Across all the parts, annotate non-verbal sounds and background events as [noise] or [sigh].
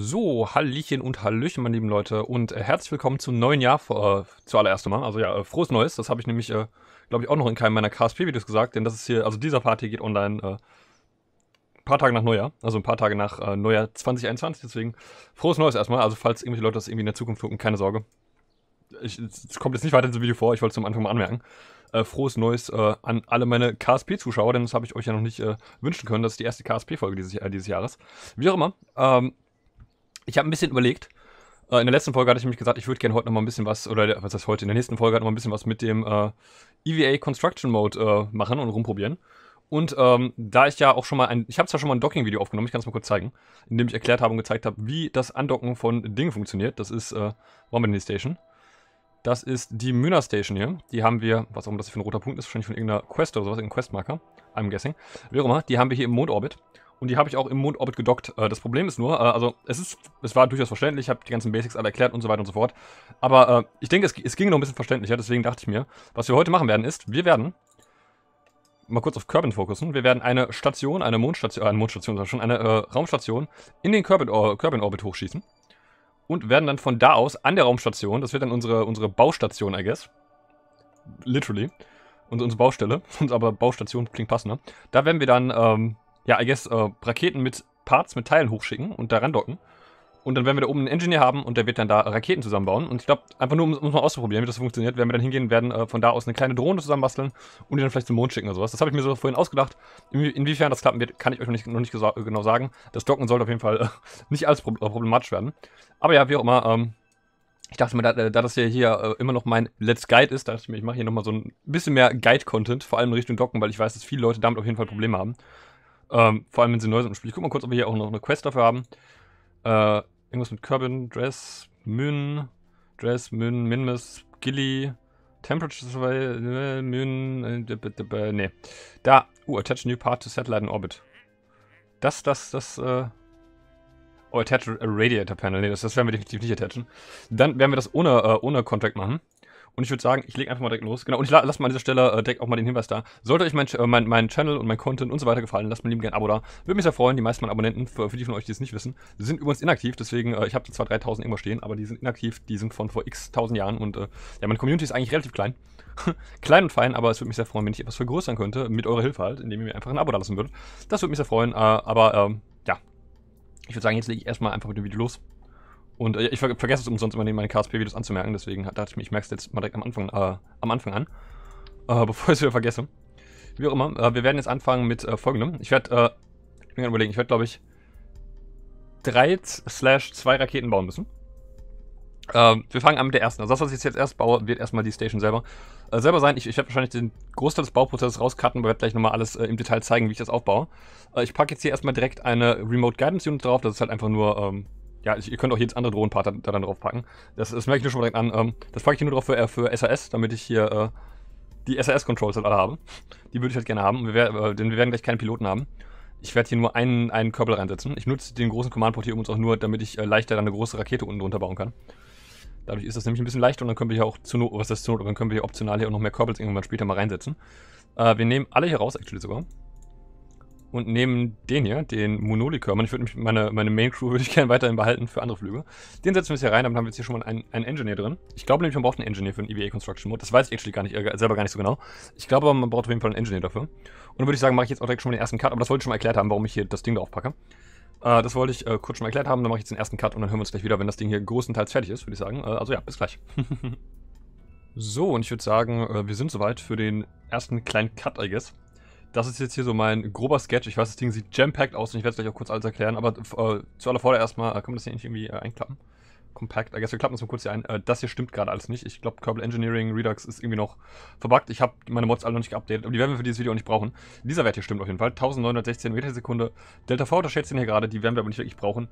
So, Hallöchen und Hallöchen, meine lieben Leute, und äh, herzlich willkommen zum neuen Jahr, äh, zuallererst mal. Also ja, äh, frohes Neues, das habe ich nämlich, äh, glaube ich, auch noch in keinem meiner KSP-Videos gesagt, denn das ist hier, also dieser Part hier geht online äh, ein paar Tage nach Neujahr, also ein paar Tage nach äh, Neujahr 2021, deswegen frohes Neues erstmal. Also falls irgendwelche Leute das irgendwie in der Zukunft gucken, keine Sorge. Ich, es kommt jetzt nicht weiter in diesem Video vor, ich wollte es zum Anfang mal anmerken. Äh, frohes Neues an alle meine KSP-Zuschauer, denn das habe ich euch ja noch nicht wünschen können. Das ist die erste KSP-Folge dieses, dieses, Jahres. Wie auch immer, ähm, ich habe ein bisschen überlegt. Äh, in der letzten Folge hatte ich nämlich gesagt, ich würde gerne heute noch mal ein bisschen was, oder was heißt heute, in der nächsten Folge noch mal ein bisschen was mit dem äh, EVA Construction Mode äh, machen und rumprobieren. Und ähm, da ich ja auch schon mal ein, ich habe zwar schon mal ein Docking-Video aufgenommen, ich kann es mal kurz zeigen, in dem ich erklärt habe und gezeigt habe, wie das Andocken von Dingen funktioniert. Das ist, äh, wo Station? Das ist die Mühner Station hier. Die haben wir, was auch immer das für ein roter Punkt ist, wahrscheinlich von irgendeiner Quest oder sowas, irgendein Questmarker, I'm guessing. Wie auch immer, die haben wir hier im Mondorbit. Und die habe ich auch im Mondorbit gedockt. Äh, das Problem ist nur, äh, also es ist, es war durchaus verständlich, ich habe die ganzen Basics alle erklärt und so weiter und so fort. Aber äh, ich denke, es, es, ging noch ein bisschen verständlicher, deswegen dachte ich mir, was wir heute machen werden ist, wir werden mal kurz auf Kerbin fokussen. Wir werden eine Station, eine Mondstation, äh, eine Mondstation, schon eine äh, Raumstation in den Kerbin-Orbit äh, hochschießen. Und werden dann von da aus an der Raumstation, das wird dann unsere, unsere Baustation, I guess. Literally. Und unsere Baustelle. [laughs] aber Baustation klingt passender. Da werden wir dann, ähm, ja, I guess, äh, Raketen mit Parts, mit Teilen hochschicken und da randocken. Und dann werden wir da oben einen Engineer haben und der wird dann da Raketen zusammenbauen. Und ich glaube, einfach nur, um es mal auszuprobieren, wie das funktioniert, werden wir dann hingehen, werden äh, von da aus eine kleine Drohne zusammenbasteln und die dann vielleicht zum Mond schicken oder sowas. Das habe ich mir so vorhin ausgedacht. inwiefern das klappen wird, kann ich euch noch nicht, noch nicht genau sagen. Das Docken sollte auf jeden Fall äh, [laughs] nicht alles äh, problematisch werden. Aber ja, wie auch immer, ähm, ich dachte mir, da, da das ja hier äh, immer noch mein Let's Guide ist, dachte ich mir, ich mache hier nochmal so ein bisschen mehr Guide-Content, vor allem in Richtung Docken, weil ich weiß, dass viele Leute damit auf jeden Fall Probleme haben. Ähm, vor allem, wenn sie neu sind im Spiel. Ich guck mal kurz, ob wir hier auch noch eine Quest dafür haben. Äh, irgendwas mit Kerbin, Dress, Mün, Dress, Mün, Minmus, Gilly, Temperature Survey, Mün, äh, äh nee. Da, uh, attach a new part to satellite in orbit. Das, das, das, äh, oh, attach a radiator panel. Nee, das, das werden wir definitiv nicht attachen. Dann werden wir das ohne, äh, ohne Contract machen. Und ich würde sagen, ich lege einfach mal direkt los. Genau, und ich la lasse mal an dieser Stelle äh, direkt auch mal den Hinweis da. Sollte euch mein, äh, mein, mein Channel und mein Content und so weiter gefallen, lasst mir lieben gerne ein Abo da. Würde mich sehr freuen. Die meisten meiner Abonnenten, für, für, die von euch, die es nicht wissen, sind übrigens inaktiv. Deswegen, äh, ich habe zwar 3000 immer stehen, aber die sind inaktiv. Die sind von vor x tausend Jahren. Und äh, ja, meine Community ist eigentlich relativ klein. [laughs] klein und fein, aber es würde mich sehr freuen, wenn ich etwas vergrößern könnte. Mit eurer Hilfe halt, indem ihr mir einfach ein Abo da lassen würdet. Das würde mich sehr freuen. Äh, aber ähm, ja, ich würde sagen, jetzt lege ich erstmal einfach mit dem Video los. Und äh, ich ver vergesse es umsonst immer, meine KSP-Videos anzumerken, deswegen dachte ich mir, ich merke es jetzt mal direkt am Anfang, äh, am Anfang an, äh, [laughs] bevor ich es wieder vergesse. Wie auch immer, äh, wir werden jetzt anfangen mit äh, folgendem. Ich werde, äh, ich bin gerade überlegen, ich werde, glaube ich, drei slash zwei Raketen bauen müssen. wir fangen an mit der ersten. Also das, was ich jetzt erst baue, wird erstmal die Station selber selber sein. Ich, ich werde wahrscheinlich den Großteil des Bauprozesses rauscutten, aber werde gleich nochmal alles im Detail zeigen, wie ich das aufbaue. ich packe jetzt hier erstmal direkt eine Remote Guidance Unit drauf. Das ist halt einfach nur... Ähm, ja, ihr könnt auch jedes andere Drohnenpart da, dann drauf packen. Das, das merke ich nur schon mal direkt an. Ähm, das packe ich nur drauf für, äh, für SAS, damit ich hier äh, die SAS-Controls halt alle habe. Die würde ich halt gerne haben, wir äh, denn wir werden gleich keinen Piloten haben. Ich werde hier nur einen, einen Körbel reinsetzen. Ich nutze den großen Command-Port hier übrigens auch nur, damit ich äh, leichter dann eine große Rakete unten drunter bauen kann. Dadurch ist das nämlich ein bisschen leichter und dann können wir hier auch zu Not, was ist zu Not, aber dann können wir hier optional hier auch noch mehr Körbels irgendwann später mal reinsetzen. Äh, wir nehmen alle hier raus, actually sogar und nehmen den hier, den monoli Ich würde meine, meine Main-Crew würde ich gerne weiterhin behalten für andere Flüge. Den setzen wir jetzt hier rein, damit haben wir jetzt hier schon mal einen, einen Engineer drin. Ich glaube nämlich, man braucht einen Engineer für den EVA Construction Mode. Das weiß ich actually gar nicht, äh, selber gar nicht so genau. Ich glaube, aber, man braucht auf jeden Fall einen Engineer dafür. Und dann würde ich sagen, mache ich jetzt auch direkt schon mal den ersten Cut, aber das wollte ich schon mal erklärt haben, warum ich hier das Ding drauf packe. Äh, das wollte ich äh, kurz schon mal erklärt haben, dann mache ich jetzt den ersten Cut und dann hören wir uns gleich wieder, wenn das Ding hier größtenteils fertig ist, würde ich sagen. Äh, also ja, bis gleich. [laughs] so, und ich würde sagen, äh, wir sind soweit für den ersten kleinen Cut, I guess. Das ist jetzt hier so mein grober Sketch. Ich weiß, das Ding sieht jam-packed aus und ich werde es gleich auch kurz alles erklären. Aber äh, zu aller Vorder erstmal, äh, kann man das hier nicht irgendwie äh, einklappen? Compact, I guess wir klappen uns mal kurz hier ein. Äh, das hier stimmt gerade alles nicht. Ich glaube, Kerbal Engineering Redux ist irgendwie noch verbuggt. Ich habe meine Mods alle noch nicht geupdatet, aber die werden wir für dieses Video auch nicht brauchen. Dieser Wert hier stimmt auf jeden Fall. 1916 Meter Sekunde. Delta V unterschätzt den hier gerade, die werden wir aber nicht wirklich brauchen.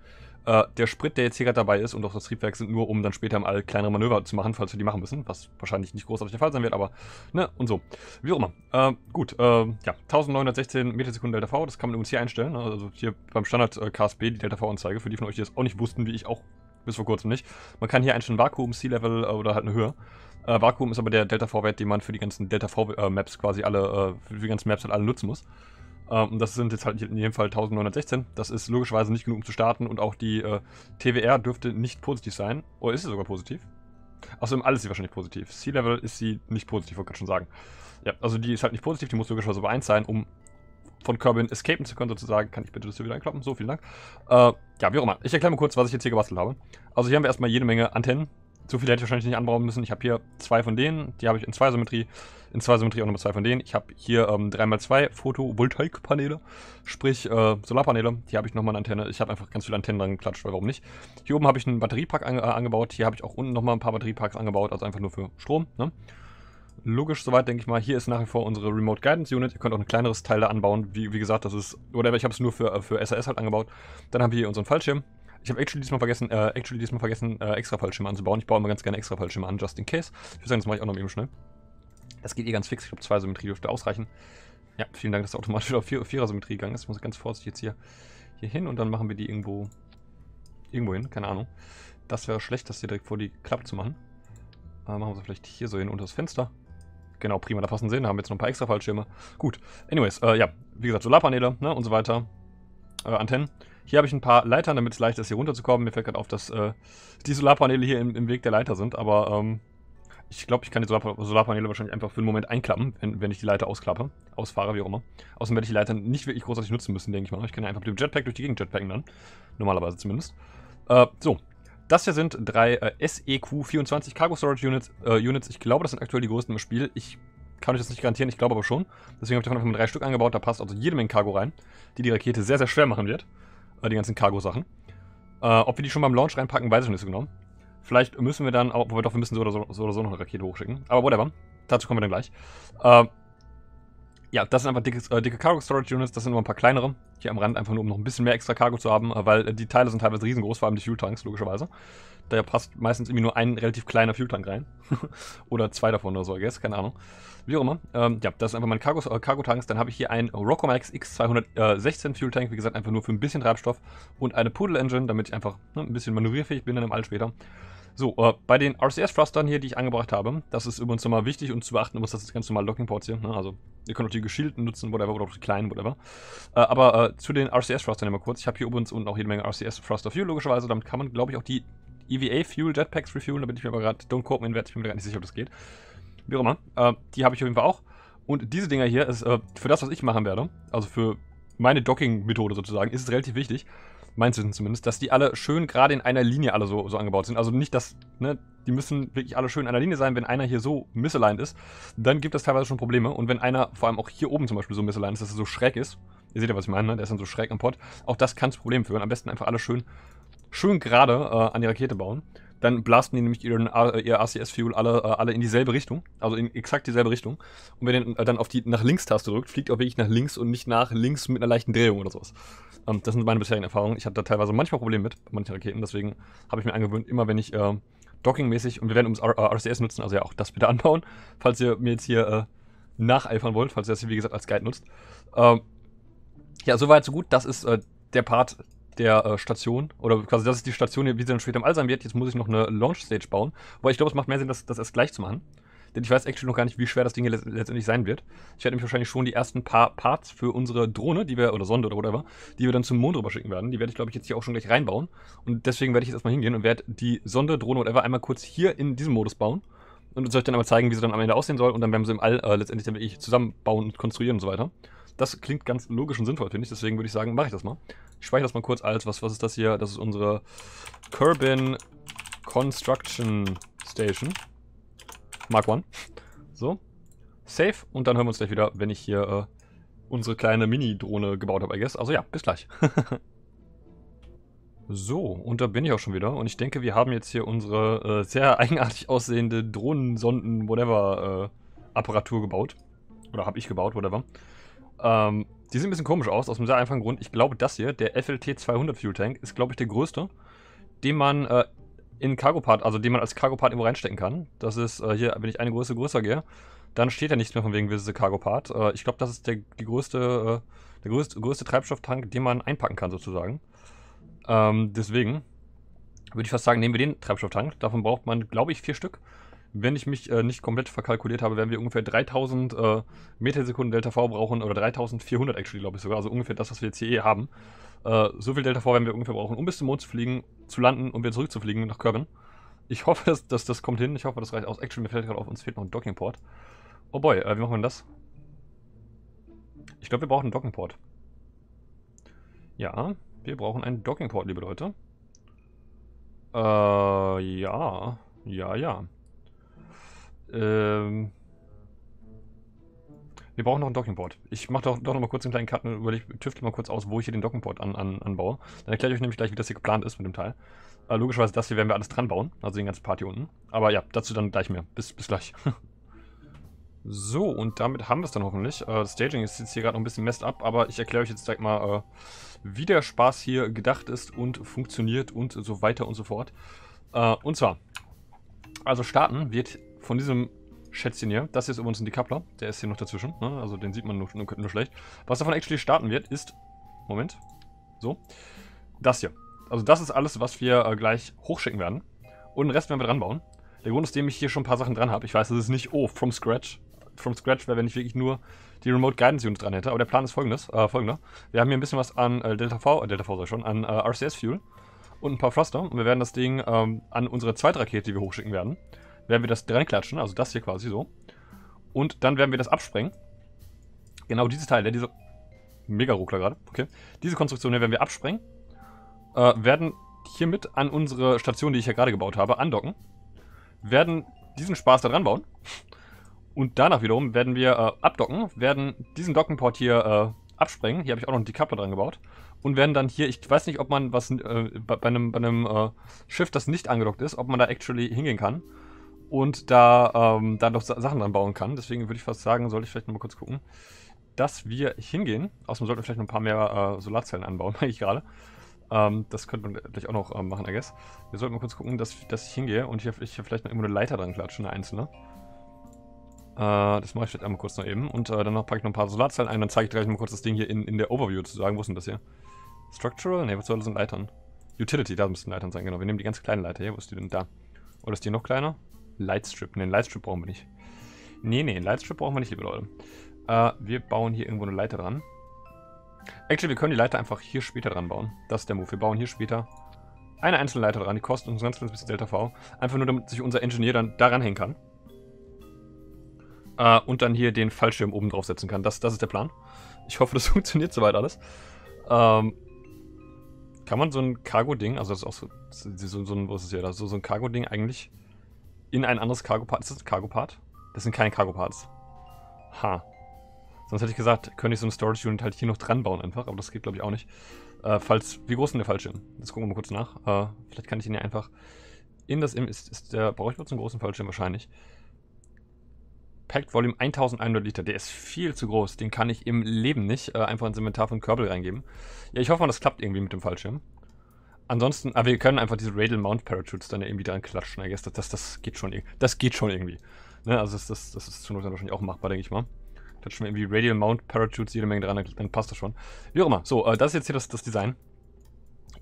Äh, der Sprit, der jetzt hier gerade dabei ist und auch das Triebwerk sind nur, um dann später im All kleinere Manöver zu machen, falls wir die machen müssen. Was wahrscheinlich nicht großartig der Fall sein wird, aber ne, und so. Wie auch immer. Äh, gut, äh, ja, 1916 Meter Sekunde Delta V, das kann man übrigens hier einstellen. Ne? Also hier beim Standard äh, KSB, die Delta V-Anzeige, für die von euch, die das auch nicht wussten, wie ich auch bis vor kurzem nicht. Man kann hier eigentlich ein Vakuum, Sea-Level äh, oder halt eine Höhe. Äh, Vakuum ist aber der Delta-V-Wert, den man für die ganzen Delta-V-Maps äh, quasi alle, äh, für die ganzen Maps halt alle nutzen muss. Ähm, und das sind jetzt halt in jedem Fall 1916. Das ist logischerweise nicht genug, um zu starten. Und auch die äh, TWR dürfte nicht positiv sein. Oder oh, ist sie sogar positiv? Außerdem alles ist sie wahrscheinlich positiv. Sea-Level ist sie nicht positiv, wollte ich gerade schon sagen. Ja, also die ist halt nicht positiv, die muss logischerweise bei 1 sein, um von Kerbin escapen zu können, sozusagen. Kann ich bitte das hier wieder einkloppen? So, vielen Dank. Äh, ja, wie auch immer. Ich erkläre mal kurz, was ich jetzt hier gebastelt habe. Also hier haben wir erstmal jede Menge Antennen. So viele hätte ich wahrscheinlich nicht anbauen müssen. Ich habe hier zwei von denen. Die habe ich in zwei Symmetrie. In zwei Symmetrie auch nochmal zwei von denen. Ich habe hier ähm, 3x2 Photovoltaikpaneele. Sprich, äh, Solarpaneele. Hier habe ich nochmal eine Antenne. Ich habe einfach ganz viele Antennen dran geklatscht, weil warum nicht. Hier oben habe ich einen Batteriepark an, äh, angebaut. Hier habe ich auch unten nochmal ein paar Batterieparks angebaut. Also einfach nur für Strom. Ne? logisch soweit, denke ich mal. Hier ist nach wie vor unsere Remote Guidance Unit. Ihr könnt auch ein kleineres Teil da anbauen. Wie, wie gesagt, das ist, oder ich habe es nur für, äh, für SAS halt angebaut. Dann haben wir hier unseren Fallschirm. Ich habe actually diesmal vergessen, äh, actually diesmal vergessen, äh, extra Fallschirme anzubauen. Ich baue immer ganz gerne extra Fallschirme an, just in case. Ich würde sagen, das mache ich auch noch eben schnell. Das geht eh ganz fix. Ich glaube, zwei Symmetrie dürfte ausreichen. Ja, vielen Dank, dass automatisch auf vier, Vierer-Symmetrie gegangen ist. Ich muss ganz vorsichtig jetzt hier, hier hin und dann machen wir die irgendwo, irgendwo hin, keine Ahnung. Das wäre schlecht, das hier direkt vor die Klappe zu machen. Äh, machen wir es vielleicht hier so hin unter das Fenster. Genau, prima, da passen sie hin. Haben wir jetzt noch ein paar extra Fallschirme. Gut, anyways, äh, ja, wie gesagt, Solarpaneele ne, und so weiter. Äh, Antennen. Hier habe ich ein paar Leitern, damit es leicht ist, hier runterzukommen. Mir fällt gerade auf, dass äh, die Solarpaneele hier im, im, Weg der Leiter sind, aber ähm, ich glaube, ich kann die Solarpa Solarpaneele wahrscheinlich einfach für einen Moment einklappen, wenn, wenn ich die Leiter ausklappe, ausfahre, wie auch immer. Außerdem werde ich die Leiter nicht wirklich großartig nutzen müssen, denke ich mal. Ich kann ja einfach mit dem Jetpack durch die Gegend jetpacken dann. Normalerweise zumindest. Äh, so, das hier sind drei äh, SEQ24 Cargo Storage Units, äh, Units. Ich glaube, das sind aktuell die größten im Spiel. Ich kann euch das nicht garantieren, ich glaube aber schon. Deswegen habe ich davon einfach mal drei Stück angebaut. Da passt also jede Menge Cargo rein, die die Rakete sehr, sehr schwer machen wird. Äh, die ganzen Cargo-Sachen. Äh, ob wir die schon beim Launch reinpacken, weiß ich nicht so genau. Vielleicht müssen wir dann, obwohl wir doch, wir müssen so oder so, so oder so noch eine Rakete hochschicken. Aber whatever. Dazu kommen wir dann gleich. Äh, ja, das sind einfach dicke, äh, dicke Cargo Storage Units, das sind nur ein paar kleinere. Hier am Rand einfach nur, um noch ein bisschen mehr extra Cargo zu haben, weil äh, die Teile sind teilweise riesengroß, vor allem die Fuel Tanks, logischerweise. Da passt meistens irgendwie nur ein relativ kleiner Fuel Tank rein. [laughs] oder zwei davon oder so, I guess, keine Ahnung. Wie auch immer. Ähm, ja, das sind einfach meine Cargo, äh, Cargo Tanks. Dann habe ich hier einen Rocomax X216 äh, Fuel Tank, wie gesagt, einfach nur für ein bisschen Treibstoff. Und eine Pudel Engine, damit ich einfach ne, ein bisschen manövrierfähig bin dann im All später. So, äh, bei den RCS-Thrustern hier, die ich angebracht habe, das ist übrigens nochmal wichtig und zu beachten, muss das ist ganz normal Locking-Ports hier, ne? also ihr könnt auch die geschildeten nutzen, whatever, oder auch die kleinen, whatever. Äh, aber äh, zu den RCS-Thrustern immer kurz, ich habe hier übrigens unten auch jede Menge RCS-Thruster-Fuel logischerweise, damit kann man, glaube ich, auch die EVA-Fuel-Jetpacks refuelen, da bin ich mir aber gerade, don't quote me in wert, ich bin mir gar nicht sicher, ob das geht. Wie auch immer, äh, die habe ich auf jeden Fall auch. Und diese Dinger hier ist äh, für das, was ich machen werde, also für meine Docking-Methode sozusagen, ist es relativ wichtig, meinst du zumindest, dass die alle schön gerade in einer Linie alle so, so angebaut sind. Also nicht, dass, ne, die müssen wirklich alle schön in einer Linie sein. Wenn einer hier so misaligned ist, dann gibt das teilweise schon Probleme. Und wenn einer, vor allem auch hier oben zum Beispiel so misaligned ist, dass er so schräg ist, ihr seht ja, was ich meine, ne? der ist dann so schräg im Pott, auch das kann zu Problemen führen. Am besten einfach alle schön, schön gerade äh, an die Rakete bauen dann blasten die nämlich ihren, äh, ihr ACS-Fuel alle, äh, alle in dieselbe Richtung, also in exakt dieselbe Richtung. Und wenn ihr dann äh, auf die nach links-Taste drückt, fliegt auch wirklich nach links und nicht nach links mit einer leichten Drehung oder sowas. Ähm, das sind meine bisherigen Erfahrungen. Ich hatte da teilweise manchmal Probleme mit, manchen Raketen, deswegen habe ich mir angewöhnt, immer wenn ich äh, dockingmäßig, und wir werden uns RCS nutzen, also ja auch das bitte [laughs] anbauen, falls ihr mir jetzt hier äh, nacheifern wollt, falls ihr das hier wie gesagt als Guide nutzt. Ähm, ja, soweit, so gut. Das ist äh, der Part der äh, Station, oder quasi das ist die Station, wie sie dann später im All sein wird. Jetzt muss ich noch eine Launch Stage bauen. Wobei ich glaube, es macht mehr Sinn, das, das erst gleich zu machen. Denn ich weiß actually noch gar nicht, wie schwer das Ding hier letztendlich sein wird. Ich werde nämlich wahrscheinlich schon die ersten paar Parts für unsere Drohne, die wir, oder Sonde oder whatever, die wir dann zum Mond rüber schicken werden. Die werde ich, glaube ich, jetzt hier auch schon gleich reinbauen. Und deswegen werde ich jetzt erstmal hingehen und werde die Sonde, Drohne, whatever, einmal kurz hier in diesem Modus bauen und uns euch dann einmal zeigen, wie sie dann am Ende aussehen soll. Und dann werden wir sie im All äh, letztendlich dann wirklich zusammenbauen und konstruieren und so weiter. Das klingt ganz logisch und sinnvoll, finde ich. Deswegen würde ich sagen, mache ich das mal. Ich speichere das mal kurz als, was, was ist das hier? Das ist unsere Kerbin Construction Station. Mark One. So. Safe. Und dann hören wir uns gleich wieder, wenn ich hier äh, unsere kleine Mini-Drohne gebaut habe, I guess. Also ja, bis gleich. [laughs] so, und da bin ich auch schon wieder. Und ich denke, wir haben jetzt hier unsere äh, sehr [laughs] eigenartig aussehende drohnen sonden whatever äh, apparatur äh, gebaut. Oder habe ich gebaut, whatever. Ähm, die sehen ein bisschen komisch aus, aus einem sehr einfachen Grund. Ich glaube, das hier, der FLT 200 Fuel Tank, ist, glaube ich, der größte, den man äh, in Cargo-Part, also den man als Cargo-Part irgendwo reinstecken kann. Das ist äh, hier, wenn ich eine Größe größer gehe, dann steht ja nichts mehr von wegen Visitor Cargo Part. Äh, ich glaube, das ist der, größte, äh, der größte, größte Treibstofftank, den man einpacken kann, sozusagen. Ähm, deswegen würde ich fast sagen, nehmen wir den Treibstofftank. Davon braucht man, glaube ich, vier Stück wenn ich mich äh, nicht komplett verkalkuliert habe, werden wir ungefähr 3000 äh, Metersekunden Delta V brauchen oder 3400 actually, glaube ich sogar, also ungefähr das, was wir jetzt hier eh haben. Äh, so viel Delta V werden wir ungefähr brauchen, um bis zum Mond zu fliegen, zu landen und wieder zurückzufliegen nach Körben. Ich hoffe, dass, dass, das kommt hin. Ich hoffe, das reicht aus. Actually, mir fällt gerade auf, uns fehlt noch ein Dockingport. Oh boy, äh, wie machen wir denn das? Ich glaube, wir brauchen einen Dockingport. Ja, wir brauchen einen Dockingport, liebe Leute. Äh, ja. Ja, ja. Ähm, wir brauchen noch ein Dockingboard. Ich mache doch, doch noch mal kurz den kleinen Cut und überleg, tüftel mal kurz aus, wo ich hier den Dockingboard an, an, anbaue. Dann erkläre ich euch nämlich gleich, wie das hier geplant ist mit dem Teil. Äh, logischerweise, das hier werden wir alles dran bauen, also den ganzen Part hier unten. Aber ja, dazu dann gleich mehr. Bis, bis gleich. [laughs] so, und damit haben wir es dann hoffentlich. Äh, Staging ist jetzt hier gerade noch ein bisschen messed up, aber ich erkläre euch jetzt direkt mal, äh, wie der Spaß hier gedacht ist und funktioniert und so weiter und so fort. Äh, und zwar, also starten wird von diesem Schätzchen hier, das hier ist übrigens ein Decoupler, der ist hier noch dazwischen, ne? also den sieht man nur, nur, nur schlecht. Was davon actually starten wird, ist, Moment, so, das hier. Also das ist alles, was wir äh, gleich hochschicken werden. Und den Rest werden wir dran bauen. Der Grund, ist, dem ich hier schon ein paar Sachen dran habe, ich weiß, das ist nicht, oh, from scratch. From scratch wäre, wenn ich wirklich nur die Remote Guidance Unit dran hätte. Aber der Plan ist folgendes, äh, folgender. Wir haben hier ein bisschen was an äh, Delta V, äh, Delta V sei schon, an äh, RCS Fuel und ein paar Thruster. Und wir werden das Ding ähm, an unsere zweite Rakete, die wir hochschicken werden, werden wir das reinklatschen, also das hier quasi so. Und dann werden wir das absprengen. Genau dieses Teil, der ne, diese... Mega Ruckler gerade, okay. Diese Konstruktion hier ne, werden wir absprengen. Äh, werden hiermit an unsere Station, die ich ja gerade gebaut habe, andocken. Werden diesen Spaß da dran bauen. Und danach wiederum werden wir äh, abdocken, werden diesen Dockenport hier äh, absprengen. Hier habe ich auch noch einen Decoupler dran gebaut. Und werden dann hier, ich weiß nicht, ob man was äh, bei, einem, bei einem äh, Schiff, das nicht angedockt ist, ob man da actually hingehen kann und da ähm, dann noch Sachen dran bauen kann. Deswegen würde ich fast sagen, sollte ich vielleicht noch mal kurz gucken, dass wir hingehen. Außerdem sollten wir vielleicht noch ein paar mehr äh, Solarzellen anbauen, merke [laughs] ich gerade. Ähm, das könnte man gleich auch noch ähm, machen, I guess. Wir sollten mal kurz gucken, dass, dass ich hingehe und hier, ich hier vielleicht noch irgendwo eine Leiter dran klatsche, eine einzelne. Äh, das mache ich vielleicht einmal kurz noch eben. Und äh, danach packe ich noch ein paar Solarzellen ein, dann zeige ich gleich mal kurz das Ding hier in, in der Overview zu sagen. Wo ist denn das hier? Structural? Ne, was soll das denn Leitern? Utility, da müssen Leitern sein, genau. Wir nehmen die ganz kleinen Leiter hier. Wo ist die denn? Da. Oder ist die noch kleiner? Lightstrip. Ne, Lightstrip brauchen wir nicht. Ne, nee, Lightstrip brauchen wir nicht, liebe Leute. Äh, wir bauen hier irgendwo eine Leiter dran. Actually, wir können die Leiter einfach hier später dran bauen. Das ist der Move. Wir bauen hier später eine einzelne Leiter dran. Die kostet uns ein ganz kleines bisschen Delta V. Einfach nur, damit sich unser Engineer dann daran hängen kann. Äh, und dann hier den Fallschirm oben drauf setzen kann. Das, das ist der Plan. Ich hoffe, das [laughs] funktioniert soweit alles. Ähm, kann man so ein Cargo-Ding, also das ist auch so, so, so ein, was ist hier, so, so ein Cargo-Ding eigentlich in ein anderes Cargo-Part. Ist das ein Cargo-Part? Das sind keine Cargo-Parts. Ha. Sonst hätte ich gesagt, könnte ich so ein Storage-Unit halt hier noch dran bauen einfach, aber das geht glaube ich auch nicht. Äh, falls, wie groß ist denn der Fallschirm? Jetzt gucken wir mal kurz nach. Äh, vielleicht kann ich ihn ja einfach in das, ist, ist der, brauche ich bloß einen großen Fallschirm wahrscheinlich. Packed Volume 1100 Liter. Der ist viel zu groß. Den kann ich im Leben nicht äh, einfach ins Inventar von Körbel reingeben. Ja, ich hoffe mal, das klappt irgendwie mit dem Fallschirm. Ansonsten, aber wir können einfach diese Radial Mount Parachutes dann irgendwie dran klatschen, I guess. Das, das, geht schon irgendwie. Das geht schon irgendwie. Ne? Also das, das, das ist zur Not wahrscheinlich auch machbar, denke ich mal. Klatschen wir irgendwie Radial Mount Parachutes jede Menge dran, dann passt das schon. Wie auch immer. So, äh, das ist jetzt hier das, das Design.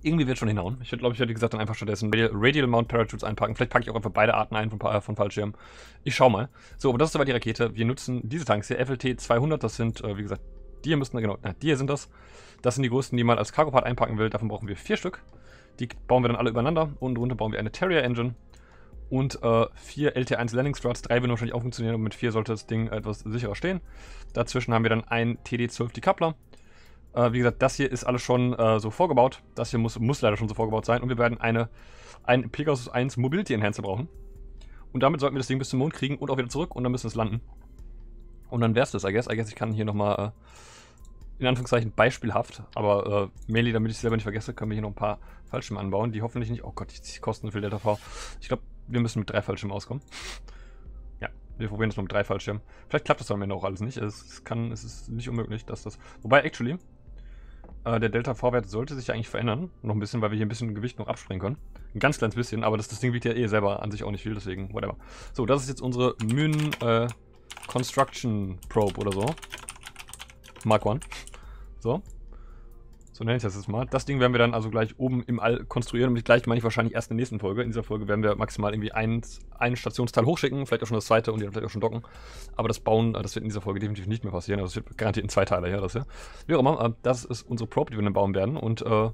Irgendwie wird schon hinhauen. Ich glaube, ich hätte gesagt, dann einfach stattdessen Radial, Radial Mount Parachutes einpacken. Vielleicht packe ich auch einfach beide Arten ein von, äh, von Fallschirmen. Ich schau mal. So, aber das ist aber die Rakete. Wir nutzen diese Tanks hier, FLT 200. Das sind, äh, wie gesagt, die hier müssen, genau, na, die hier sind das. Das sind die größten, die man als Cargo-Part einpacken will. Davon brauchen wir vier Stück. Die bauen wir dann alle übereinander. Unten drunter bauen wir eine Terrier Engine und äh, vier LT1 Landing Struts. Drei werden wahrscheinlich auch funktionieren und mit vier sollte das Ding etwas sicherer stehen. Dazwischen haben wir dann einen TD12 Decoupler. Äh, wie gesagt, das hier ist alles schon äh, so vorgebaut. Das hier muss, muss leider schon so vorgebaut sein. Und wir werden eine, einen Pegasus 1 Mobility Enhancer brauchen. Und damit sollten wir das Ding bis zum Mond kriegen und auch wieder zurück und dann müssen wir es landen. Und dann wär's das, I guess. I guess, ich kann hier nochmal äh, in Anführungszeichen beispielhaft, aber äh, mainly, damit ich es selber nicht vergesse, können wir hier noch ein paar Fallschirme anbauen, die hoffentlich nicht, oh Gott, die kosten viel Delta V. Ich glaube, wir müssen mit drei Fallschirmen auskommen. Ja, wir probieren das mal mit drei Fallschirmen. Vielleicht klappt das am Ende auch alles nicht, es, es kann, es ist nicht unmöglich, dass das, wobei, actually, äh, der Delta-V-Wert sollte sich eigentlich verändern, noch ein bisschen, weil wir hier ein bisschen Gewicht noch abspringen können. Ein ganz kleines bisschen, aber das, das Ding wiegt ja eh selber an sich auch nicht viel, deswegen, whatever. So, das ist jetzt unsere Mühen äh, Construction Probe oder so. Mark one. So. So nenne ich das jetzt mal. Das Ding werden wir dann also gleich oben im All konstruieren. Und gleich meine ich wahrscheinlich erst in der nächsten Folge. In dieser Folge werden wir maximal irgendwie ein, ein Stationsteil hochschicken, vielleicht auch schon das zweite und die dann vielleicht auch schon docken. Aber das Bauen, äh, das wird in dieser Folge definitiv nicht mehr passieren. Also das wird garantiert in zwei Teile, ja, das ja. Wie auch immer, äh, das ist unsere Probe, die wir dann bauen werden. Und äh,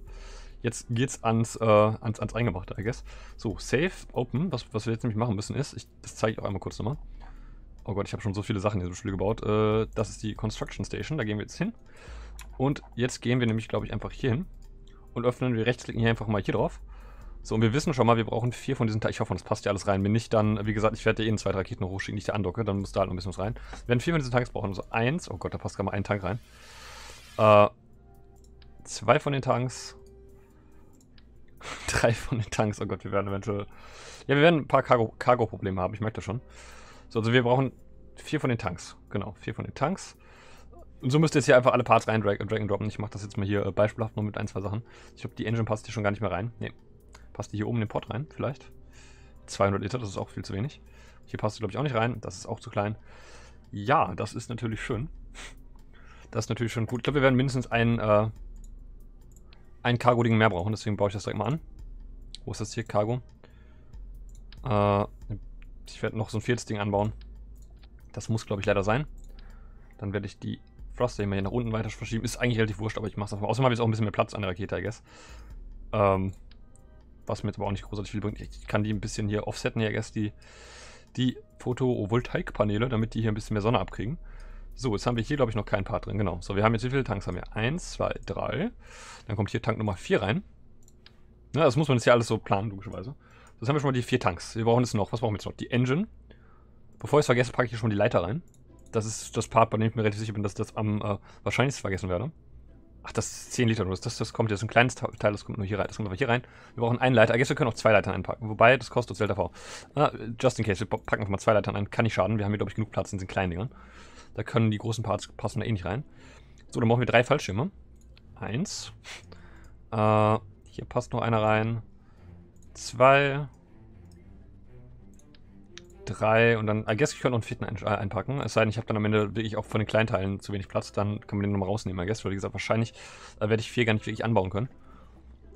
jetzt geht's ans, äh, ans, ans Eingemachte, I guess. So, Save, Open. Was, was wir jetzt nämlich machen müssen ist, ich, das zeige ich auch einmal kurz nochmal. Oh Gott, ich habe schon so viele Sachen in diesem Spiel gebaut. Äh, das ist die Construction Station, da gehen wir jetzt hin. Und jetzt gehen wir nämlich, glaube ich, einfach hier hin und öffnen, wir rechtsklicken hier einfach mal hier drauf. So, und wir wissen schon mal, wir brauchen vier von diesen Teilen. Ich hoffe, das passt ja alles rein. Wenn nicht, dann, wie gesagt, ich werde ja eh in zwei Raketen hochschicken, die ich da andocke. Dann muss da halt noch ein bisschen was rein. Wir werden vier von diesen Tanks brauchen. Also eins. Oh Gott, da passt gerade mal ein Tank rein. Äh, zwei von den Tanks. [laughs] Drei von den Tanks. Oh Gott, wir werden eventuell... Ja, wir werden ein paar Cargo-Probleme haben. Ich merke das schon. So, also wir brauchen vier von den Tanks. Genau, vier von den Tanks. Und so müsst ihr jetzt hier einfach alle Parts rein drag, drag and droppen. Ich mache das jetzt mal hier äh, beispielhaft nur mit ein, zwei Sachen. Ich glaube, die Engine passt hier schon gar nicht mehr rein. Nee. Passt die hier oben in den Pot rein, vielleicht. 200 Liter, das ist auch viel zu wenig. Hier passt die, glaube ich, auch nicht rein. Das ist auch zu klein. Ja, das ist natürlich schön. Das ist natürlich schon gut. Ich glaube, wir werden mindestens ein, äh, ein Cargo-Ding mehr brauchen. Deswegen baue ich das direkt mal an. Wo ist das hier? Cargo. Äh, ich werde noch so ein viertes Ding anbauen. Das muss, glaube ich, leider sein. Dann werde ich die Thruster, den man hier nach unten weiter verschieben, ist eigentlich relativ wurscht, aber ich mache es einfach mal. Außerdem habe ich auch ein bisschen mehr Platz an der Rakete, I guess. Ähm, was mir jetzt aber auch nicht großartig viel bringt. Ich kann die ein bisschen hier offsetten, I guess, die, die Photovoltaikpaneele, damit die hier ein bisschen mehr Sonne abkriegen. So, jetzt haben wir hier, glaube ich, noch kein Part drin. Genau. So, wir haben jetzt wie viele Tanks haben wir? Eins, zwei, drei. Dann kommt hier Tank Nummer vier rein. Na, das muss man jetzt ja alles so planen, logischerweise. Jetzt haben wir schon mal die vier Tanks. Wir brauchen jetzt noch, was brauchen wir jetzt noch? Die Engine. Bevor ich es vergesse, packe ich hier schon mal die Leiter rein. Das ist das Part, bei dem ich mir relativ sicher bin, dass ich das am äh, wahrscheinlichsten vergessen werde. Ach, das ist 10 Liter Nuss. Das, das kommt jetzt ein kleines Teil, das kommt nur hier rein. Das kommt einfach hier rein. Wir brauchen einen Leiter. Ich guess wir können auch zwei Leitern einpacken. Wobei, das kostet uns Delta V. Ah, just in case, wir packen einfach mal zwei Leitern ein. Kann nicht schaden. Wir haben hier, glaube ich, genug Platz in diesen kleinen Dingern. Da können die großen Parts passen da eh nicht rein. So, dann brauchen wir drei Fallschirme. Eins. Äh, hier passt noch einer rein. Zwei drei und dann, I guess ich könnte noch einen vierten äh, einpacken. Es sei denn, ich habe dann am Ende wirklich auch von den kleinen Teilen zu wenig Platz, dann kann man den nochmal rausnehmen, I guess. Weil, wie gesagt, wahrscheinlich äh, werde ich vier gar nicht wirklich anbauen können.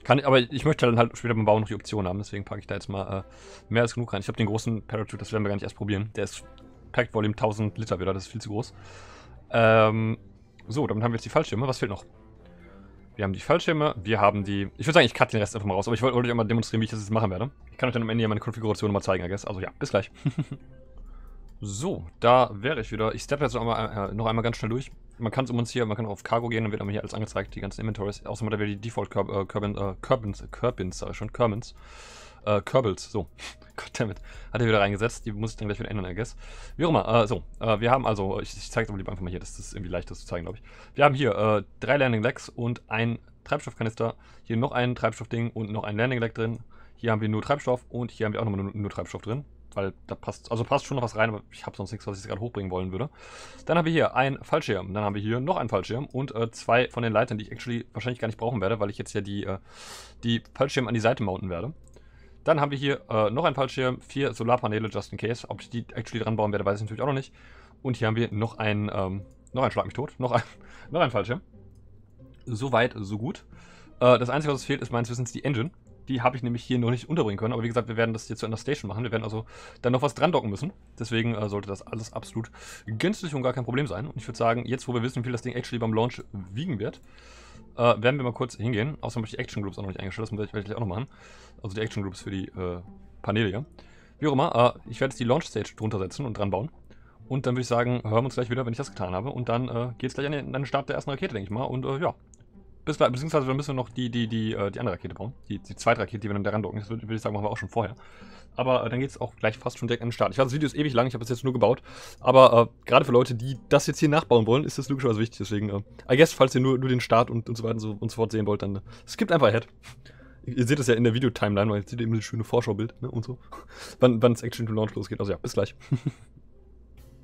Kann, aber ich möchte dann halt später beim Bauen noch die Option haben, deswegen packe ich da jetzt mal äh, mehr als genug rein. Ich habe den großen Parachute, das werden wir gar nicht erst probieren. Der ist Packed Volume 1000 Liter wieder, das ist viel zu groß. Ähm, so, damit haben wir jetzt die Fallschirme. Was fehlt noch? Wir haben die Fallschirme, wir haben die... Ich würde sagen, ich cut den Rest einfach mal raus, aber ich wollte wollt euch mal demonstrieren, wie ich das jetzt machen werde. Ich kann euch dann am Ende ja meine Konfiguration nochmal zeigen, I guess. Also ja, bis gleich. [laughs] so, da wäre ich wieder. Ich steppe jetzt noch einmal, äh, noch einmal ganz schnell durch. Man kann es um uns hier, man kann auch auf Cargo gehen, dann wird einmal hier alles angezeigt, die ganzen Inventories. Außer mal, da wäre die Default äh, Curbins, äh, Curbins, äh, Curbins, sag ich schon, Curbins. Äh, Kerbals, so. [laughs] damit. Hat er wieder reingesetzt. Die muss ich dann gleich wieder ändern, I guess. Wie auch immer. Äh, so, äh, wir haben also, ich, ich zeige es aber lieber einfach mal hier. Das ist irgendwie leichter zu zeigen, glaube ich. Wir haben hier äh, drei Landing Legs und ein Treibstoffkanister. Hier noch ein Treibstoffding und noch ein Landing Leg drin. Hier haben wir nur Treibstoff und hier haben wir auch nochmal nur, nur Treibstoff drin. Weil da passt, also passt schon noch was rein, aber ich habe sonst nichts, was ich gerade hochbringen wollen würde. Dann haben wir hier einen Fallschirm. Dann haben wir hier noch einen Fallschirm und äh, zwei von den Leitern, die ich actually wahrscheinlich gar nicht brauchen werde, weil ich jetzt ja die, äh, die Fallschirme an die Seite mounten werde. Dann haben wir hier äh, noch einen Fallschirm, vier Solarpaneele, just in case. Ob ich die actually dran bauen werde, weiß ich natürlich auch noch nicht. Und hier haben wir noch einen, ähm, noch einen Schlag mich tot, [laughs] noch, ein, noch einen Fallschirm. So weit, so gut. Äh, das Einzige, was uns fehlt, ist meines Wissens die Engine. Die habe ich nämlich hier noch nicht unterbringen können. Aber wie gesagt, wir werden das hier zu einer Station machen. Wir werden also dann noch was dran docken müssen. Deswegen äh, sollte das alles absolut günstig und gar kein Problem sein. Und ich würde sagen, jetzt, wo wir wissen, wie viel das Ding actually beim Launch wiegen wird, äh, werden wir mal kurz hingehen. Außerdem habe ich die Action Groups auch noch nicht eingestellt. Das werde ich gleich auch noch machen. Also die Action Groups für die äh, Paneele hier. Wie auch immer, äh, ich werde jetzt die Launch Stage drunter setzen und dran bauen. Und dann würde ich sagen, hören wir uns gleich wieder, wenn ich das getan habe. Und dann äh, geht es gleich an den, an den Start der ersten Rakete, denke ich mal. Und äh, ja, bis, beziehungsweise dann müssen wir noch die, die, die, äh, die andere Rakete bauen. Die, die zweite Rakete, die wir dann da randocken. Das würde, ich sagen, machen wir auch schon vorher. Aber äh, dann geht es auch gleich fast schon direkt an den Start. Ich weiß, das Video ist ewig lang, ich habe es jetzt nur gebaut. Aber äh, gerade für Leute, die das jetzt hier nachbauen wollen, ist das logischerweise wichtig. Deswegen, äh, I guess, falls ihr nur, nur den Start und, und so weiter und so, und so fort sehen wollt, dann äh, skippt einfach ahead. Ihr seht es ja in der Videotimeline, weil jetzt seht ihr immer das schöne Vorschaubild ne, und so. [laughs] Wann es Action to Launch losgeht. Also ja, bis gleich. [laughs]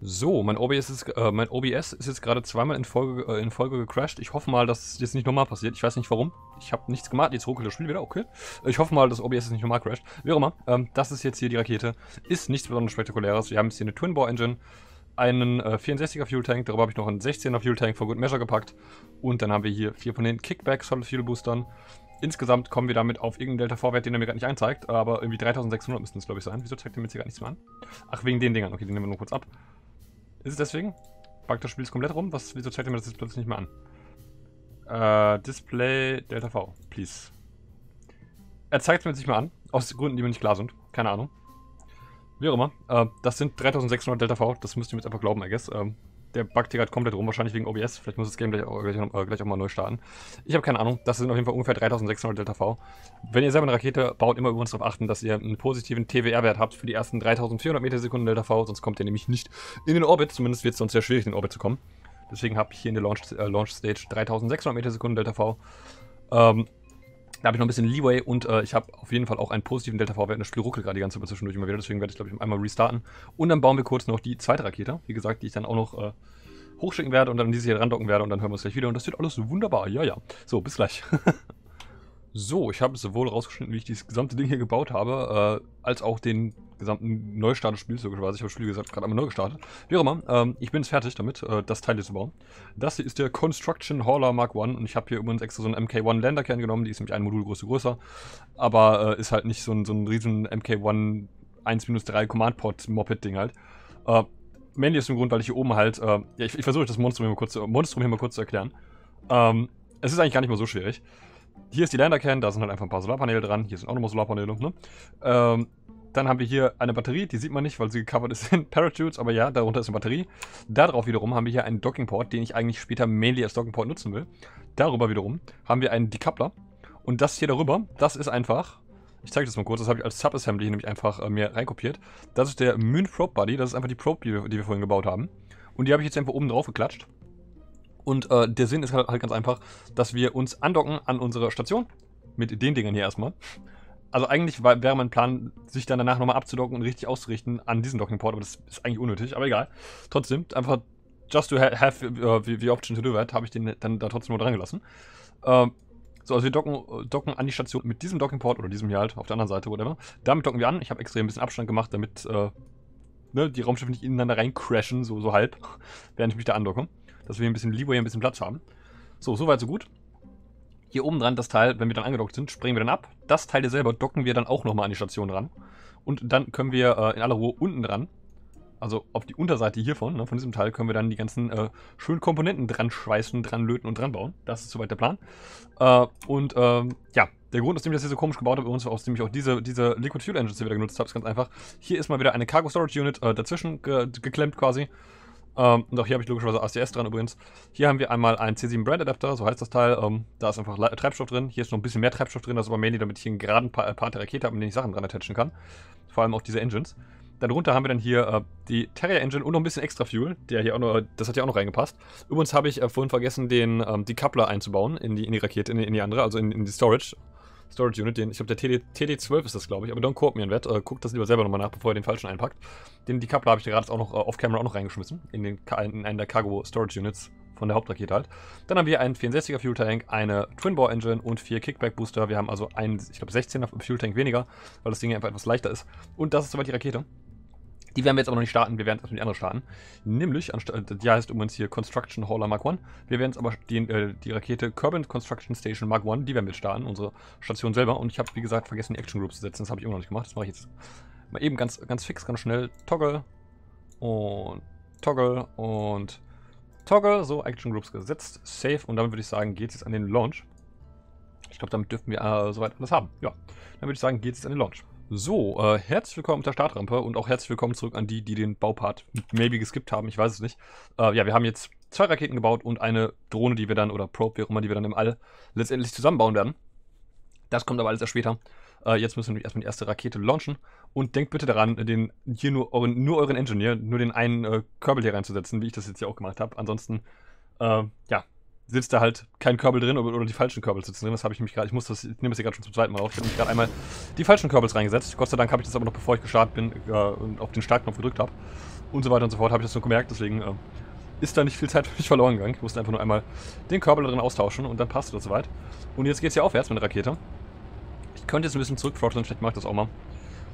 So, mein OBS ist, äh, mein OBS ist jetzt gerade zweimal in Folge, äh, in Folge gecrashed. Ich hoffe mal, dass es jetzt nicht nochmal passiert. Ich weiß nicht warum. Ich habe nichts gemacht. Jetzt ruckelt das Spiel wieder. Okay. Ich hoffe mal, dass OBS jetzt nicht nochmal crasht. Wie auch immer. Ähm, das ist jetzt hier die Rakete. Ist nichts besonders Spektakuläres. Wir haben jetzt hier eine Twin Bore Engine, einen äh, 64er Fuel Tank. Darüber habe ich noch einen 16er Fuel Tank for Good Measure gepackt. Und dann haben wir hier vier von den Kickback Solid Fuel Boostern. Insgesamt kommen wir damit auf irgendeinen Delta-Vorwert, den er mir gerade nicht einzeigt. aber irgendwie 3600 müssten es, glaube ich, sein. Wieso zeigt er mir jetzt hier gar nichts mehr an? Ach, wegen den Dingern. Okay, die nehmen wir nur kurz ab. Ist es deswegen? Bug Spiel ist komplett rum? Was, wieso zeigt ihr mir das jetzt plötzlich nicht mehr an? Äh, Display Delta V, please. Er zeigt es mir jetzt nicht mehr an, aus Gründen, die mir nicht klar sind. Keine Ahnung. Wie auch immer. Äh, das sind 3600 Delta V, das müsst ihr mir jetzt einfach glauben, I guess. Ähm, der buggt hier gerade komplett rum, wahrscheinlich wegen OBS. Vielleicht muss das Game gleich, auch, gleich, äh, gleich auch mal neu starten. Ich habe keine Ahnung. Das sind auf jeden Fall ungefähr 3600 Delta V. Wenn ihr selber eine Rakete baut, immer übrigens darauf achten, dass ihr einen positiven TWR-Wert habt für die ersten 3400 Meter Sekunden Delta V, sonst kommt ihr nämlich nicht in den Orbit. Zumindest wird es sonst sehr schwierig, in den Orbit zu kommen. Deswegen habe ich hier in der Launch, äh, Launch Stage 3600 Meter Sekunden Delta V. Ähm, da habe ich noch ein bisschen Leeway und äh, ich habe auf jeden Fall auch einen positiven Delta-V-Wert. Das Spiel ruckelt gerade die ganze Zeit zwischendurch immer wieder, deswegen werde ich, glaube ich, einmal restarten. Und dann bauen wir kurz noch die zweite Rakete, wie gesagt, die ich dann auch noch äh, hochschicken werde und dann diese hier randocken werde und dann hören wir uns gleich wieder. Und das wird alles wunderbar, ja, ja. So, bis gleich. [laughs] So, ich habe sowohl rausgeschnitten, wie ich dieses gesamte Ding hier gebaut habe, äh, als auch den gesamten Neustart des Spiels, logischerweise. Ich habe das Spiel gesagt, gerade einmal neu gestartet. Wie auch immer, ähm, ich bin jetzt fertig damit, äh, das Teil hier zu bauen. Das hier ist der Construction Hauler Mark I und ich habe hier übrigens extra so einen MK1 Landerkern genommen, die ist nämlich ein Modul größer, größer, aber äh, ist halt nicht so ein, so ein riesen MK1 1-3 Command Pod Moped Ding halt. Äh, mainly aus dem Grund, weil ich hier oben halt, äh, ja, ich, ich versuche euch das Monstrum hier mal kurz, Monstrum hier mal kurz zu erklären. Ähm, es ist eigentlich gar nicht mal so schwierig. Hier ist die Landercan, da sind halt einfach ein paar Solarpaneele dran. Hier sind auch nochmal Solarpaneele. Ne? Ähm, dann haben wir hier eine Batterie, die sieht man nicht, weil sie gecovert ist in [laughs] Parachutes, aber ja, darunter ist eine Batterie. Darauf wiederum haben wir hier einen Dockingport, den ich eigentlich später mainly als Dockingport nutzen will. Darüber wiederum haben wir einen Decoupler. Und das hier darüber, das ist einfach, ich zeige das mal kurz, das habe ich als Subassembly nämlich einfach äh, mir reinkopiert. Das ist der Moon Probe Buddy, das ist einfach die Probe, die wir, die wir vorhin gebaut haben. Und die habe ich jetzt einfach oben drauf geklatscht. Und äh, der Sinn ist halt, halt ganz einfach, dass wir uns andocken an unsere Station. Mit den Dingern hier erstmal. Also eigentlich wäre mein Plan, sich dann danach nochmal abzudocken und richtig auszurichten an diesen Dockingport. aber das ist eigentlich unnötig, aber egal. Trotzdem, einfach just to have uh, the option to do that, habe ich den dann da trotzdem nur dran gelassen. Ähm, so, also wir docken, docken an die Station mit diesem Dockingport oder diesem hier halt, auf der anderen Seite, whatever. Damit docken wir an. Ich habe extra ein bisschen Abstand gemacht, damit äh, ne, die Raumschiffe nicht ineinander reincrashen, so, so halb, [laughs] während ich mich da andocke dass wir ein bisschen Leeway, ein bisschen Platz haben. So, soweit, so gut. Hier oben dran das Teil, wenn wir dann angedockt sind, springen wir dann ab. Das Teil hier selber docken wir dann auch nochmal an die Station ran. Und dann können wir äh, in aller Ruhe unten dran, also auf die Unterseite hiervon, ne, von diesem Teil, können wir dann die ganzen äh, schönen Komponenten dran schweißen, dran löten und dran bauen. Das ist soweit der Plan. Äh, und ähm, ja, der Grund, aus dem ich das hier so komisch gebaut habe, übrigens, aus dem ich auch diese, diese Liquid Fuel Engines hier wieder genutzt habe, ist ganz einfach. Hier ist mal wieder eine Cargo Storage Unit äh, dazwischen ge geklemmt quasi. Ähm, und auch hier habe ich logischerweise ACS dran übrigens. Hier haben wir einmal einen C7 Brand Adapter, so heißt das Teil. Ähm, da ist einfach Treibstoff drin. Hier ist noch ein bisschen mehr Treibstoff drin, das ist aber mainly, damit ich einen geraden pa äh, Part der Rakete habe, mit dem ich Sachen dran attachen kann. Vor allem auch diese Engines. Dann runter haben wir dann hier äh, die Terrier Engine und noch ein bisschen extra Fuel. Der hier auch noch, das hat ja auch noch reingepasst. Übrigens habe ich äh, vorhin vergessen, den, ähm, die einzubauen in die, in die Rakete, in die, in die andere, also in, in die Storage. Storage Unit, den, ich glaube, der TD, 12 ist das, glaube ich, aber don't quote me in that, äh, guckt das lieber selber nochmal nach, bevor ihr den falschen einpackt. Den, die Kappe habe ich gerade auch noch äh, off-camera auch noch reingeschmissen, in, den, in einen der Cargo Storage Units von der Hauptrakete halt. Dann haben wir einen 64er Fuel Tank, eine Twin Bore Engine und vier Kickback Booster. Wir haben also einen, ich glaube, 16er Fuel Tank weniger, weil das Ding einfach etwas leichter ist. Und das ist soweit die Rakete. Die werden wir jetzt aber noch nicht starten, wir werden erstmal die andere starten. Nämlich, anstatt, äh, die heißt übrigens hier Construction Hauler Mark 1. Wir werden jetzt aber den, äh, die Rakete Kerbin Construction Station Mark 1, die werden wir jetzt starten, unsere Station selber. Und ich habe, wie gesagt, vergessen, die Action Groups zu setzen. Das habe ich immer noch nicht gemacht. Das mache ich jetzt mal eben ganz, ganz fix, ganz schnell. Toggle und Toggle und Toggle. So, Action Groups gesetzt. Safe. Und damit würde ich sagen, geht es jetzt an den Launch. Ich glaube, damit dürften wir äh, soweit alles haben. Ja, dann würde ich sagen, geht es jetzt an den Launch. So, äh, herzlich willkommen auf der Startrampe und auch herzlich willkommen zurück an die, die den Baupart maybe geskippt haben, ich weiß es nicht. Äh, ja, wir haben jetzt zwei Raketen gebaut und eine Drohne, die wir dann, oder Probe, wie auch immer, die wir dann im All letztendlich zusammenbauen werden. Das kommt aber alles erst später. Äh, jetzt müssen wir erstmal die erste Rakete launchen und denkt bitte daran, den, hier nur euren, nur euren Engineer, nur den einen äh, Körbel hier reinzusetzen, wie ich das jetzt hier auch gemacht habe. Ansonsten, äh, ja, sitzt da halt kein Körbel drin oder, oder die falschen Körbel sitzen drin. Das habe ich nämlich gerade, ich muss das, ich nehme das hier gerade schon zum zweiten Mal auf. Ich habe nämlich gerade einmal die falschen Körbels reingesetzt. Gott sei Dank habe ich das aber noch, bevor ich gestartet bin äh, und auf den Startknopf gedrückt habe und so weiter und so fort, habe ich das nur gemerkt. Deswegen äh, ist da nicht viel Zeit für mich [laughs] verloren gegangen. Ich musste einfach nur einmal den Körbel drin austauschen und dann passt das soweit. Und jetzt geht es hier aufwärts mit der Rakete. Ich könnte jetzt ein bisschen zurückfrotteln, vielleicht mache ich das auch mal.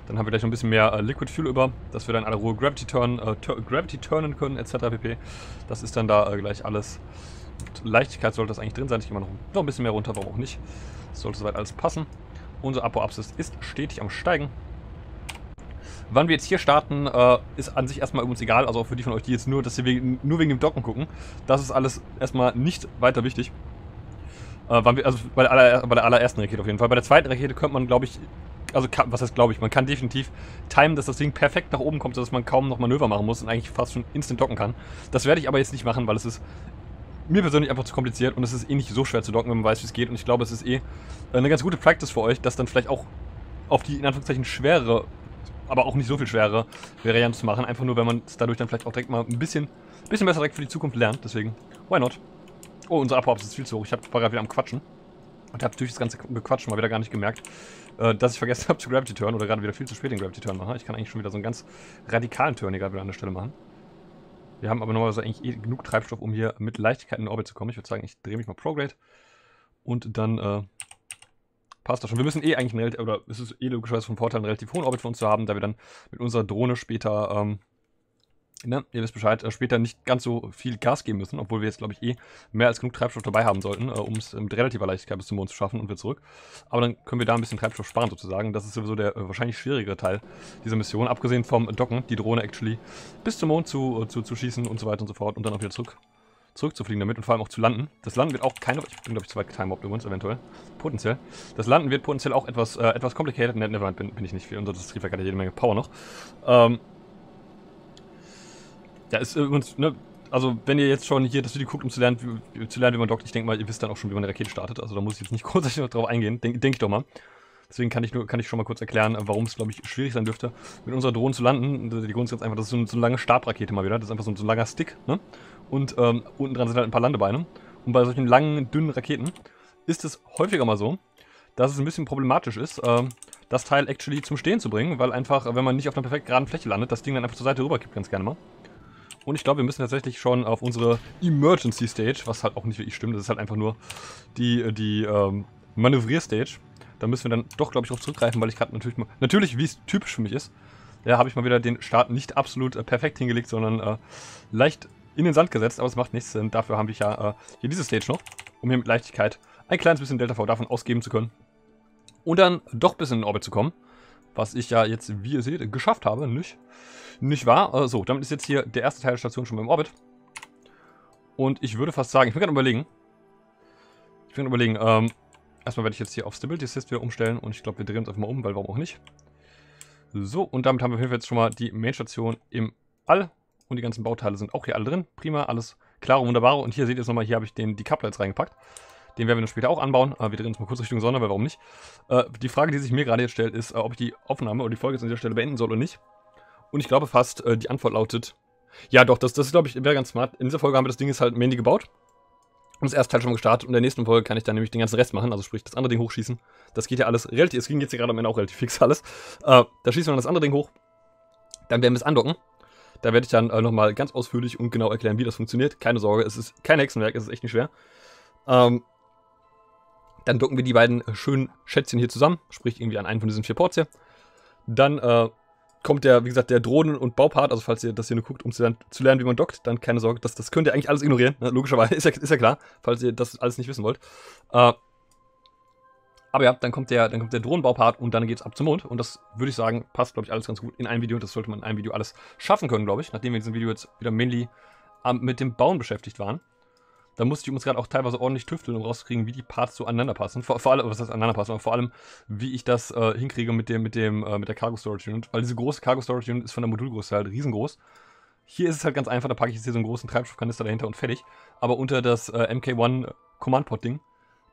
Dann haben wir gleich noch ein bisschen mehr äh, Liquid Fuel über, dass wir dann in aller Ruhe Gravity, turn, äh, Gravity turnen können, etc. pp. Das ist dann da äh, gleich alles Leichtigkeit sollte das eigentlich drin sein. Ich gehe mal noch, noch ein bisschen mehr runter, warum auch nicht. Das sollte soweit alles passen. Unser Apoapsis ist stetig am Steigen. Wann wir jetzt hier starten, äh, ist an sich erstmal übrigens egal. Also auch für die von euch, die jetzt nur, dass sie wegen, nur wegen dem Docken gucken. Das ist alles erstmal nicht weiter wichtig. Äh, wann wir, also bei der, aller, bei der allerersten Rakete auf jeden Fall. Bei der zweiten Rakete könnte man, glaube ich, also kann, was heißt glaube ich, man kann definitiv timen, dass das Ding perfekt nach oben kommt, sodass man kaum noch Manöver machen muss und eigentlich fast schon instant docken kann. Das werde ich aber jetzt nicht machen, weil es ist mir persönlich einfach zu kompliziert und es ist eh nicht so schwer zu docken, wenn man weiß, wie es geht. Und ich glaube, es ist eh äh, eine ganz gute Practice für euch, das dann vielleicht auch auf die in Anführungszeichen schwerere, aber auch nicht so viel schwerere Variante zu machen. Einfach nur, wenn man es dadurch dann vielleicht auch direkt mal ein bisschen, bisschen besser direkt für die Zukunft lernt. Deswegen, why not? Oh, unsere Abhops ist viel zu hoch. Ich war gerade wieder am Quatschen. Und habe natürlich das ganze Gequatsch mal wieder gar nicht gemerkt, äh, dass ich vergessen [laughs] habe zu Gravity Turn oder gerade wieder viel zu spät den Gravity Turn machen. Ich kann eigentlich schon wieder so einen ganz radikalen Turn hier gerade wieder an der Stelle machen. Wir haben aber normalerweise eigentlich eh genug Treibstoff, um hier mit Leichtigkeit in den Orbit zu kommen. Ich würde sagen, ich drehe mich mal Prograde und dann äh, passt das schon. Wir müssen eh eigentlich, oder es ist eh logischerweise von Vorteil, einen relativ hohen Orbit für uns zu haben, da wir dann mit unserer Drohne später ähm, Ne, ihr wisst Bescheid, äh, später nicht ganz so viel Gas geben müssen, obwohl wir jetzt, glaube ich, eh mehr als genug Treibstoff dabei haben sollten, äh, um es mit relativer Leichtigkeit bis zum Mond zu schaffen und wieder zurück. Aber dann können wir da ein bisschen Treibstoff sparen sozusagen. Das ist sowieso der äh, wahrscheinlich schwierigere Teil dieser Mission, abgesehen vom Docken, die Drohne actually bis zum Mond zu, zu, zu schießen und so weiter und so fort und dann auch wieder zurück zurückzufliegen damit und vor allem auch zu landen. Das Landen wird auch keine... Ich bin, glaube ich, zu weit getimewappt übrigens, eventuell. Potenziell. Das Landen wird potenziell auch etwas, äh, etwas complicated. Ne, Nevermind bin, bin ich nicht viel. Unser Triebwerk hat ja jede Menge Power noch. Ähm, ja, ist übrigens, ne, also wenn ihr jetzt schon hier das Video guckt, um zu lernen, wie, zu lernen, wie man dockt, ich denke mal, ihr wisst dann auch schon, wie man eine Rakete startet. Also da muss ich jetzt nicht [laughs] großartig noch drauf eingehen, denke denk ich doch mal. Deswegen kann ich, nur, kann ich schon mal kurz erklären, warum es, glaube ich, schwierig sein dürfte, mit unserer Drohne zu landen. Also die Grund ist ganz einfach, das ist so, so eine lange Stabrakete mal wieder. Das ist einfach so ein, so ein langer Stick, ne? Und ähm, unten dran sind halt ein paar Landebeine. Und bei solchen langen, dünnen Raketen ist es häufiger mal so, dass es ein bisschen problematisch ist, ähm, das Teil actually zum Stehen zu bringen, weil einfach, wenn man nicht auf einer perfekt geraden Fläche landet, das Ding dann einfach zur Seite rüberkippt, ganz gerne mal. Und ich glaube, wir müssen tatsächlich schon auf unsere Emergency Stage, was halt auch nicht wirklich stimmt, das ist halt einfach nur die, äh, die ähm, Manövrier-Stage. Da müssen wir dann doch, glaube ich, auch zurückgreifen, weil ich gerade natürlich mal, natürlich, wie es typisch für mich ist, ja, habe ich mal wieder den Start nicht absolut äh, perfekt hingelegt, sondern äh, leicht in den Sand gesetzt, aber es macht nichts, Sinn. dafür habe ich ja äh, hier diese Stage noch, um hier mit Leichtigkeit ein kleines bisschen Delta V davon ausgeben zu können. Und dann doch bis in den Orbit zu kommen was ich ja jetzt, wie ihr seht, geschafft habe, nicht? Nicht wahr? Äh, so, damit ist jetzt hier der erste Teil der Station schon beim Orbit. Und ich würde fast sagen, ich bin gerade überlegen. Ich bin gerade überlegen, ähm, erstmal werde ich jetzt hier auf Stability Assist wieder umstellen und ich glaube, wir drehen uns einfach mal um, weil warum auch nicht. So, und damit haben wir auf jeden Fall jetzt schon mal die Mainstation im All. Und die ganzen Bauteile sind auch hier alle drin. Prima, alles klare, wunderbare. Und hier seht ihr es nochmal, hier habe ich den, die Couplets reingepackt. Den werden wir dann später auch anbauen. Äh, wir drehen uns mal kurz Richtung Sonne, weil warum nicht? Äh, die Frage, die sich mir gerade jetzt stellt, ist, äh, ob ich die Aufnahme oder die Folge jetzt an dieser Stelle beenden soll oder nicht. Und ich glaube fast, die Antwort lautet, ja doch, das, das glaube ich, wäre ganz smart. In dieser Folge haben wir das Ding jetzt halt Mandy gebaut. Und das erste Teil schon mal gestartet. Und in der nächsten Folge kann ich dann nämlich den ganzen Rest machen. Also sprich, das andere Ding hochschießen. Das geht ja alles relativ, es ging jetzt hier gerade am Ende auch relativ fix alles. da schießen wir dann das andere Ding hoch. Dann werden wir es andocken. Da werde ich dann äh, nochmal ganz ausführlich und genau erklären, wie das funktioniert. Keine Sorge, es ist kein Hexenwerk, es ist echt nicht schwer. Ähm, dann docken wir die beiden schönen Schätzchen hier zusammen, sprich irgendwie an einen von diesen vier Ports hier. Dann äh, kommt der, wie gesagt, der Drohnen- und Baupart, also falls ihr das hier nur guckt, um zu lernen, zu lernen wie man dockt, dann keine Sorge, das, das könnt ihr eigentlich alles ignorieren, ne? logischerweise, [laughs] ist ja, ist ja klar, falls ihr das alles nicht wissen wollt. Äh, aber ja, dann kommt der, dann kommt der Drohnenbaupart und dann geht's ab zum Mond. Und das würde ich sagen, passt, glaube ich, alles ganz gut in einem Video. Das sollte man in einem Video alles schaffen können, glaube ich, nachdem wir in diesem Video jetzt wieder mainly ähm, mit dem Bauen beschäftigt waren da musste ich uns gerade auch teilweise ordentlich tüfteln, um rauszukriegen, wie die Parts zueinander passen. Vor, vor allem, was das aneinander passen, aber vor allem, wie ich das äh, hinkriege mit dem, mit dem, äh, mit der Cargo Storage Unit. Weil diese große Cargo Storage Unit ist von der Modulgröße halt riesengroß. Hier ist es halt ganz einfach, da packe ich jetzt hier so einen großen Treibstoffkanister dahinter und fertig. Aber unter das äh, MK1 äh, Command Pod Ding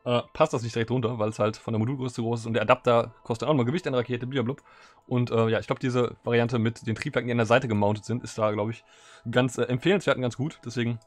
äh, passt das nicht direkt runter, weil es halt von der Modulgröße groß ist und der Adapter kostet auch nochmal Gewicht an der Rakete, blablabla. Und äh, ja, ich glaube, diese Variante mit den Triebwerken, die an der Seite gemountet sind, ist da, glaube ich, ganz äh, empfehlenswert und ganz gut. Deswegen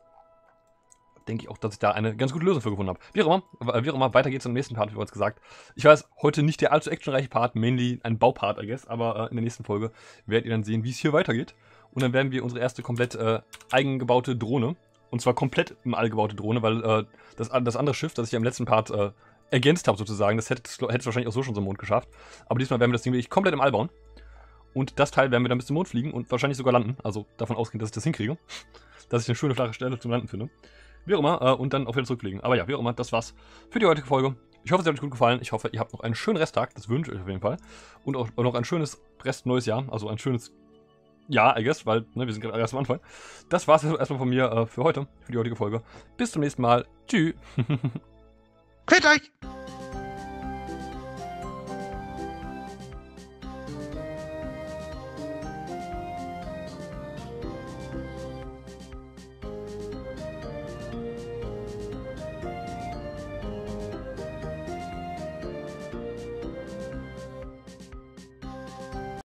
denke ich auch, dass ich da eine ganz gute Lösung für gefunden habe. Wie auch immer, wie auch immer weiter geht's im nächsten Part, wie bereits gesagt. Ich weiß, heute nicht der allzu actionreiche Part, mainly ein Baupart, I guess, aber äh, in der nächsten Folge werdet ihr dann sehen, wie es hier weitergeht. Und dann werden wir unsere erste komplett äh, eigengebaute Drohne, und zwar komplett im All gebaute Drohne, weil äh, das, das andere Schiff, das ich ja im letzten Part äh, ergänzt habe sozusagen, das hätte es wahrscheinlich auch so schon zum Mond geschafft. Aber diesmal werden wir das Ding wirklich komplett im All bauen. Und das Teil werden wir dann bis zum Mond fliegen und wahrscheinlich sogar landen. Also davon ausgehen, dass ich das hinkriege. [laughs] Dass ich eine schöne flache Stelle zum Landen finde. Wie auch immer, äh, und dann auf jeden zurücklegen. Aber ja, wie auch immer, das war's für die heutige Folge. Ich hoffe, es hat euch gut gefallen. Ich hoffe, ihr habt noch einen schönen Resttag. Das wünsche ich euch auf jeden Fall. Und auch noch ein schönes Rest neues Jahr. Also ein schönes Jahr, I guess, weil ne, wir sind gerade erst am Anfang. Das war's erstmal von mir äh, für heute, für die heutige Folge. Bis zum nächsten Mal. Tschüss. [laughs] Quält euch!